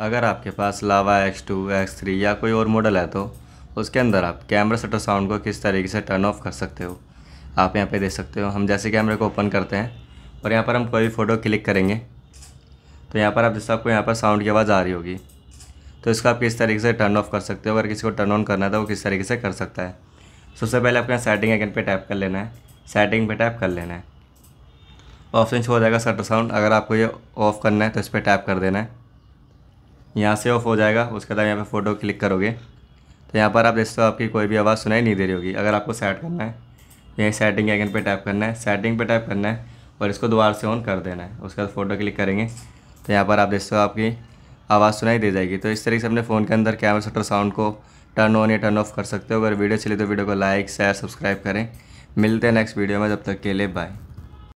अगर आपके पास Lava X two X three या कोई और मॉडल है तो उसके अंदर आप कैमरा सेटर साउंड को किस तरीके से टर्न ऑफ कर सकते हो आप यहाँ पे देख सकते हो हम जैसे कैमरे को ओपन करते हैं और यहाँ पर हम कोई भी फ़ोटो क्लिक करेंगे तो यहाँ पर आप जैसे आपको यहाँ पर साउंड की आवाज़ आ रही होगी तो इसका आप किस तरीके से टर्न ऑफ कर सकते हो अगर किसी को टर्न ऑन करना है तो वो किस तरीके से कर सकता है सबसे पहले आपको यहाँ सेटिंग आइकन पर टैप कर लेना है सेटिंग पर टैप कर लेना है ऑप्शन शो हो जाएगा सेटर साउंड अगर आपको ये ऑफ़ करना है तो इस पर टैप कर देना है यहाँ से ऑफ हो जाएगा उसके बाद यहाँ पर फ़ोटो क्लिक करोगे तो यहाँ पर आप हो आपकी कोई भी आवाज़ सुनाई नहीं दे रही होगी अगर आपको सेट करना है यहीं सेटिंग आइकन पे टाइप करना है सेटिंग पे टैप करना है और इसको दोबारा से ऑन कर देना है उसके बाद फ़ोटो क्लिक करेंगे तो यहाँ पर आप हो आपकी आवाज़ सुनाई दे जाएगी तो इस तरीके से अपने फ़ोन के अंदर कैमरा शटर साउंड को टर्न ऑन या टर्न ऑफ कर सकते हो अगर वीडियो चले तो वीडियो को लाइक शेयर सब्सक्राइब करें मिलते हैं नेक्स्ट वीडियो में जब तक के लिए बाय